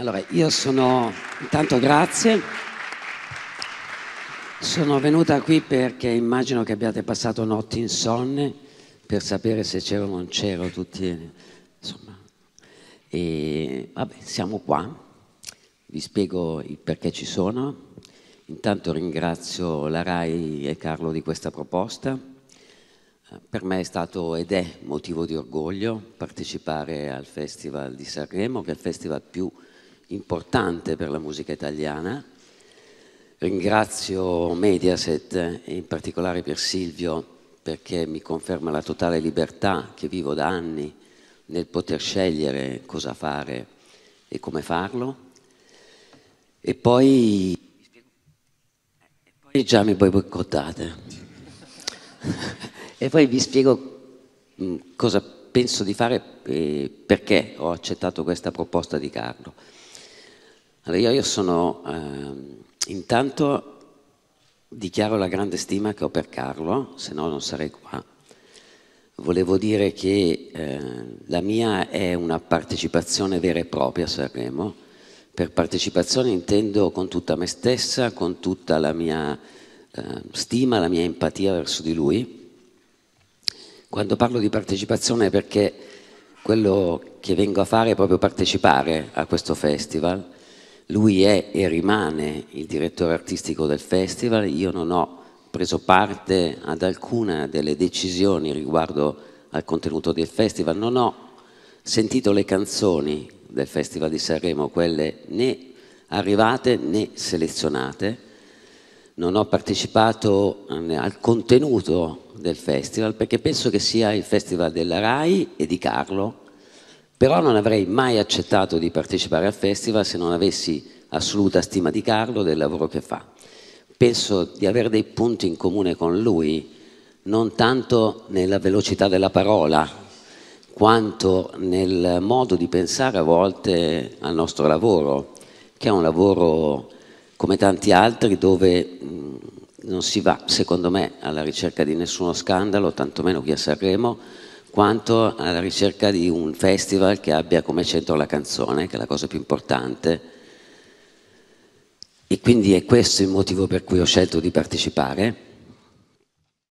Allora, io sono, intanto grazie, sono venuta qui perché immagino che abbiate passato notti insonne per sapere se c'ero o non c'ero tutti, insomma, e vabbè, siamo qua, vi spiego il perché ci sono, intanto ringrazio la RAI e Carlo di questa proposta, per me è stato ed è motivo di orgoglio partecipare al Festival di Sanremo, che è il festival più importante per la musica italiana. Ringrazio Mediaset e in particolare per Silvio perché mi conferma la totale libertà che vivo da anni nel poter scegliere cosa fare e come farlo. E poi, e poi già mi boicottate. e poi vi spiego cosa penso di fare e perché ho accettato questa proposta di Carlo. Allora io, io sono, eh, intanto dichiaro la grande stima che ho per Carlo, se no non sarei qua. Volevo dire che eh, la mia è una partecipazione vera e propria a Sanremo. Per partecipazione intendo con tutta me stessa, con tutta la mia eh, stima, la mia empatia verso di lui. Quando parlo di partecipazione è perché quello che vengo a fare è proprio partecipare a questo festival lui è e rimane il direttore artistico del festival, io non ho preso parte ad alcuna delle decisioni riguardo al contenuto del festival, non ho sentito le canzoni del Festival di Sanremo, quelle né arrivate né selezionate, non ho partecipato al contenuto del festival perché penso che sia il festival della RAI e di Carlo però non avrei mai accettato di partecipare al festival se non avessi assoluta stima di Carlo, del lavoro che fa. Penso di avere dei punti in comune con lui, non tanto nella velocità della parola, quanto nel modo di pensare a volte al nostro lavoro, che è un lavoro come tanti altri dove mm, non si va, secondo me, alla ricerca di nessuno scandalo, tantomeno qui a Sanremo, quanto alla ricerca di un festival che abbia come centro la canzone, che è la cosa più importante. E quindi è questo il motivo per cui ho scelto di partecipare.